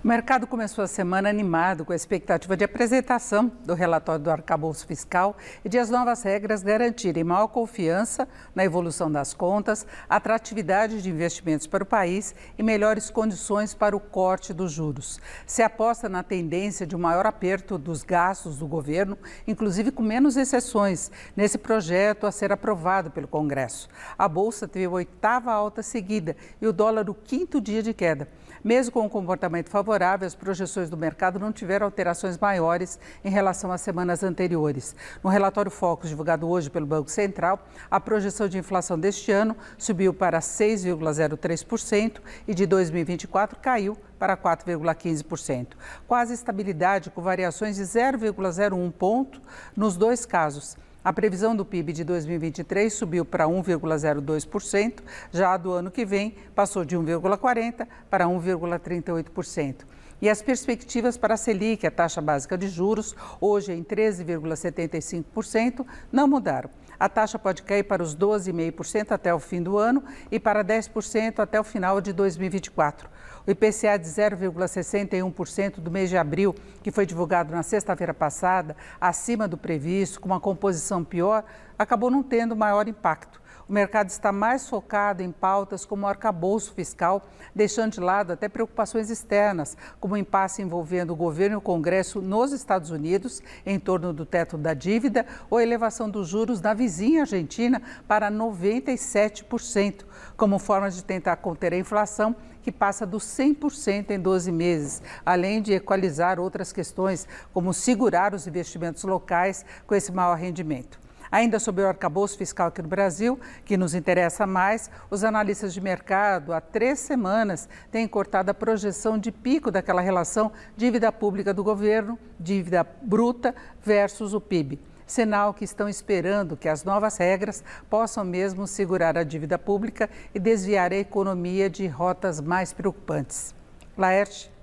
O mercado começou a semana animado com a expectativa de apresentação do relatório do arcabouço fiscal e de as novas regras garantirem maior confiança na evolução das contas, atratividade de investimentos para o país e melhores condições para o corte dos juros. Se aposta na tendência de um maior aperto dos gastos do governo, inclusive com menos exceções, nesse projeto a ser aprovado pelo Congresso. A bolsa teve a oitava alta seguida e o dólar o quinto dia de queda. Mesmo com o comportamento favorável, favorável, as projeções do mercado não tiveram alterações maiores em relação às semanas anteriores. No relatório Focus, divulgado hoje pelo Banco Central, a projeção de inflação deste ano subiu para 6,03% e de 2024 caiu para 4,15%. Quase estabilidade, com variações de 0,01 ponto nos dois casos. A previsão do PIB de 2023 subiu para 1,02%, já do ano que vem passou de 1,40% para 1,38%. E as perspectivas para a Selic, a taxa básica de juros, hoje em 13,75%, não mudaram. A taxa pode cair para os 12,5% até o fim do ano e para 10% até o final de 2024. O IPCA de 0,61% do mês de abril, que foi divulgado na sexta-feira passada, acima do previsto, com uma composição pior, acabou não tendo maior impacto o mercado está mais focado em pautas como o arcabouço fiscal, deixando de lado até preocupações externas, como o impasse envolvendo o governo e o Congresso nos Estados Unidos em torno do teto da dívida ou a elevação dos juros na vizinha Argentina para 97%, como forma de tentar conter a inflação que passa dos 100% em 12 meses, além de equalizar outras questões, como segurar os investimentos locais com esse maior rendimento. Ainda sobre o arcabouço fiscal aqui no Brasil, que nos interessa mais, os analistas de mercado há três semanas têm cortado a projeção de pico daquela relação dívida pública do governo, dívida bruta versus o PIB sinal que estão esperando que as novas regras possam mesmo segurar a dívida pública e desviar a economia de rotas mais preocupantes. Laerte.